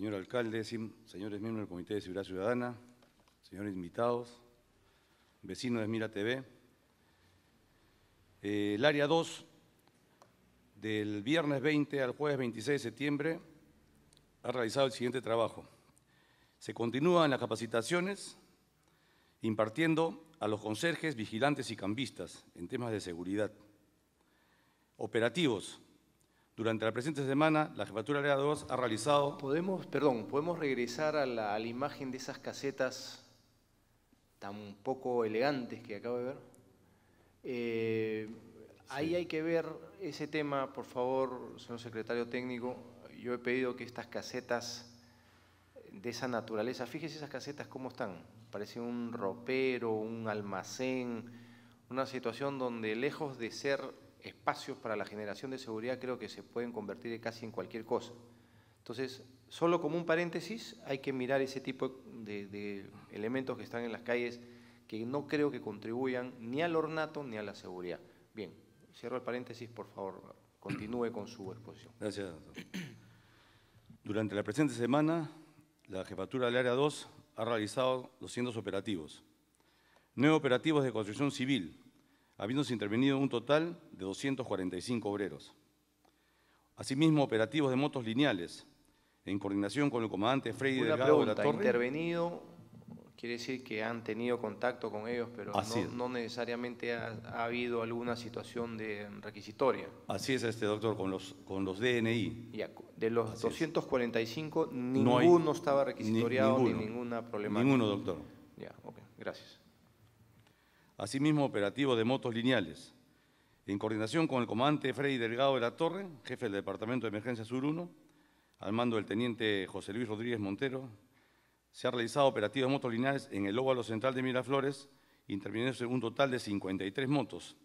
señor alcalde, señores miembros del Comité de Seguridad Ciudadana, señores invitados, vecinos de Mira TV. Eh, el área 2, del viernes 20 al jueves 26 de septiembre, ha realizado el siguiente trabajo. Se continúan las capacitaciones impartiendo a los conserjes, vigilantes y cambistas en temas de seguridad. Operativos, durante la presente semana, la Jefatura Área 2 ha realizado... ¿Podemos, perdón, ¿podemos regresar a la, imagen de esas casetas tan poco elegantes que acabo de ver? Eh, ahí hay que ver ese tema, por favor, señor secretario técnico. Yo he pedido que estas casetas de esa naturaleza, fíjese esas casetas cómo están, parece un ropero, un almacén, una situación donde lejos de ser espacios para la generación de seguridad creo que se pueden convertir casi en cualquier cosa. Entonces, solo como un paréntesis, hay que mirar ese tipo de, elementos que están en las calles que no creo que contribuyan ni al ornato ni a la seguridad. Bien, cierro el paréntesis, por favor, continúe con su exposición. Gracias, Durante la presente semana, la Jefatura del Área 2 ha realizado 200 operativos. Nueve operativos de construcción civil, habiéndose intervenido un total de 245 obreros. Asimismo, operativos de motos lineales, en coordinación con el comandante Freddy de Delgado pregunta, de la Torre. intervenido quiere decir que han tenido contacto con ellos, pero no, necesariamente ha, habido alguna situación de requisitoria. Así es, este doctor, con los, con los DNI. de los 245, ninguno estaba requisitoriado ni, ninguna problemática. Ninguno, doctor. Ya, ok, gracias asimismo operativo de motos lineales. En coordinación con el comandante Freddy Delgado de la Torre, jefe del Departamento de Emergencia Sur 1, al mando del teniente José Luis Rodríguez Montero, se ha realizado operativos de motos lineales en el óvalo central de Miraflores, interviniendo un total de 53 motos,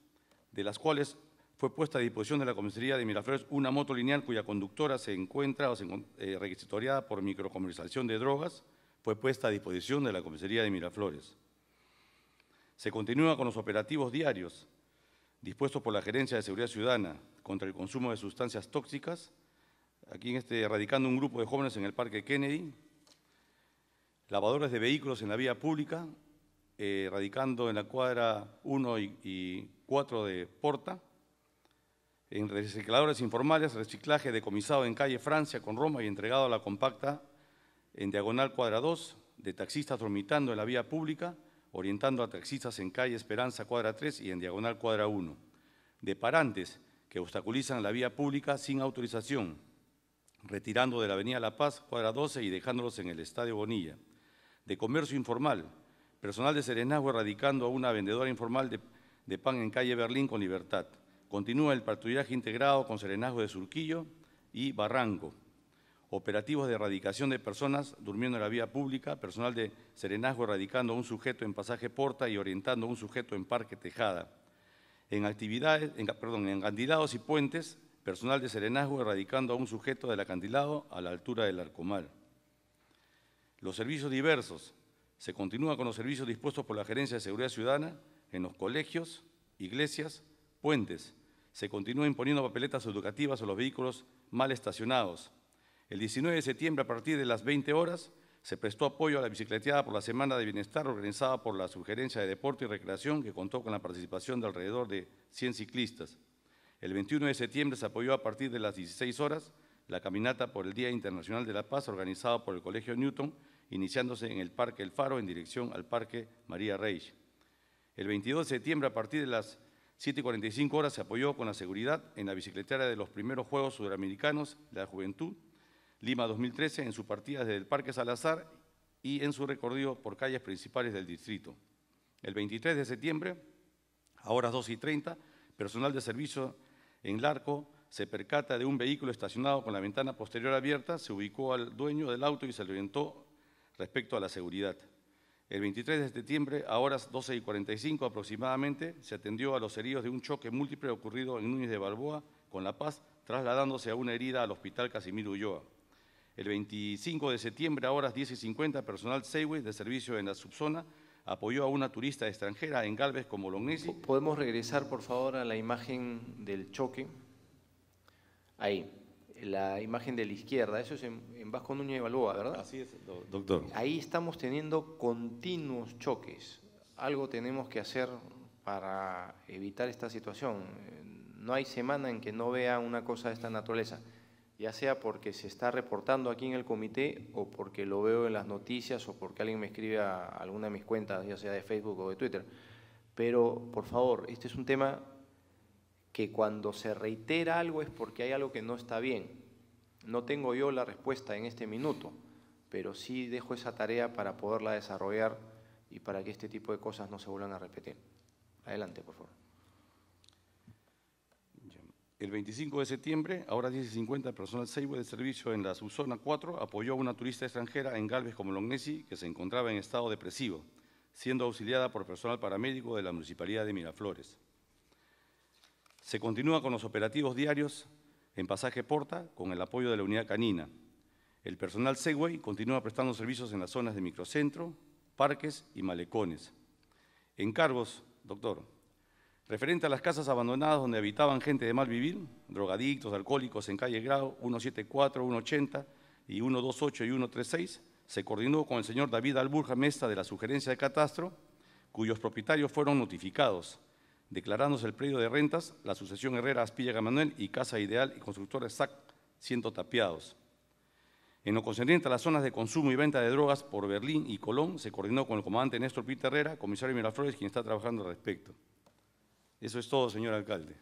de las cuales fue puesta a disposición de la comisaría de Miraflores una moto lineal cuya conductora se encuentra o se, eh, requisitoriada por microcomercialización de drogas, fue puesta a disposición de la comisaría de Miraflores. Se continúa con los operativos diarios dispuestos por la Gerencia de Seguridad Ciudadana contra el consumo de sustancias tóxicas, aquí en este, radicando un grupo de jóvenes en el Parque Kennedy, lavadores de vehículos en la vía pública, eh, radicando en la cuadra 1 y, 4 de Porta, en recicladores informales, reciclaje decomisado en calle Francia con Roma y entregado a la compacta en diagonal cuadra 2, de taxistas dormitando en la vía pública, orientando a taxistas en calle Esperanza, cuadra 3 y en diagonal, cuadra 1, de parantes que obstaculizan la vía pública sin autorización, retirando de la avenida La Paz, cuadra 12 y dejándolos en el Estadio Bonilla, de comercio informal, personal de Serenazgo erradicando a una vendedora informal de, pan en calle Berlín con libertad. Continúa el patrullaje integrado con Serenazgo de Surquillo y Barranco, operativos de erradicación de personas durmiendo en la vía pública, personal de serenazgo erradicando a un sujeto en pasaje Porta y orientando a un sujeto en Parque Tejada. En actividades, perdón, en y puentes, personal de serenazgo erradicando a un sujeto del acantilado a la altura del Arcomal. Los servicios diversos. Se continúa con los servicios dispuestos por la Gerencia de Seguridad Ciudadana en los colegios, iglesias, puentes. Se continúa imponiendo papeletas educativas a los vehículos mal estacionados, el 19 de septiembre, a partir de las 20 horas, se prestó apoyo a la bicicleteada por la Semana de Bienestar organizada por la Sugerencia de Deporte y Recreación, que contó con la participación de alrededor de 100 ciclistas. El 21 de septiembre se apoyó a partir de las 16 horas la caminata por el Día Internacional de la Paz organizada por el Colegio Newton, iniciándose en el Parque El Faro en dirección al Parque María Reich. El 22 de septiembre, a partir de las 7.45 horas, se apoyó con la seguridad en la bicicletera de los primeros Juegos Sudamericanos de la Juventud, Lima 2013 en su partida desde el Parque Salazar y en su recorrido por calles principales del distrito. El 23 de septiembre, a horas 2 y 30, personal de servicio en Larco se percata de un vehículo estacionado con la ventana posterior abierta, se ubicó al dueño del auto y se le orientó respecto a la seguridad. El 23 de septiembre, a horas 12 y 45 aproximadamente, se atendió a los heridos de un choque múltiple ocurrido en Núñez de Balboa con La Paz, trasladándose a una herida al Hospital Casimiro Ulloa. El 25 de septiembre, a horas 10 y 50, personal Segway de servicio en la subzona apoyó a una turista extranjera en Galvez como Bolognesi. Podemos regresar, por favor, a la imagen del choque. Ahí, la imagen de la izquierda, eso es en, Vasco Núñez Balboa, ¿verdad? Así es, doctor. Ahí estamos teniendo continuos choques. Algo tenemos que hacer para evitar esta situación. No hay semana en que no vea una cosa de esta naturaleza ya sea porque se está reportando aquí en el comité o porque lo veo en las noticias o porque alguien me escribe a alguna de mis cuentas, ya sea de Facebook o de Twitter. Pero, por favor, este es un tema que cuando se reitera algo es porque hay algo que no está bien. No tengo yo la respuesta en este minuto, pero sí dejo esa tarea para poderla desarrollar y para que este tipo de cosas no se vuelvan a repetir. Adelante, por favor. El 25 de septiembre, ahora 10 y el personal Segway de servicio en la subzona 4 apoyó a una turista extranjera en Galvez Longnesi, que se encontraba en estado depresivo, siendo auxiliada por personal paramédico de la Municipalidad de Miraflores. Se continúa con los operativos diarios en Pasaje Porta con el apoyo de la unidad canina. El personal Segway continúa prestando servicios en las zonas de microcentro, parques y malecones. Encargos, doctor. Referente a las casas abandonadas donde habitaban gente de mal vivir, drogadictos, alcohólicos en calle Grado 174, 180 y 128 y 136, se coordinó con el señor David Alburja Mesta de la Sugerencia de Catastro, cuyos propietarios fueron notificados, declarándose el predio de rentas, la sucesión Herrera Aspilla Gamanuel y Casa Ideal y Constructora SAC siendo tapiados. En lo concerniente a las zonas de consumo y venta de drogas por Berlín y Colón, se coordinó con el comandante Néstor Pita Herrera, comisario Miraflores, quien está trabajando al respecto. Eso es todo, señor alcalde.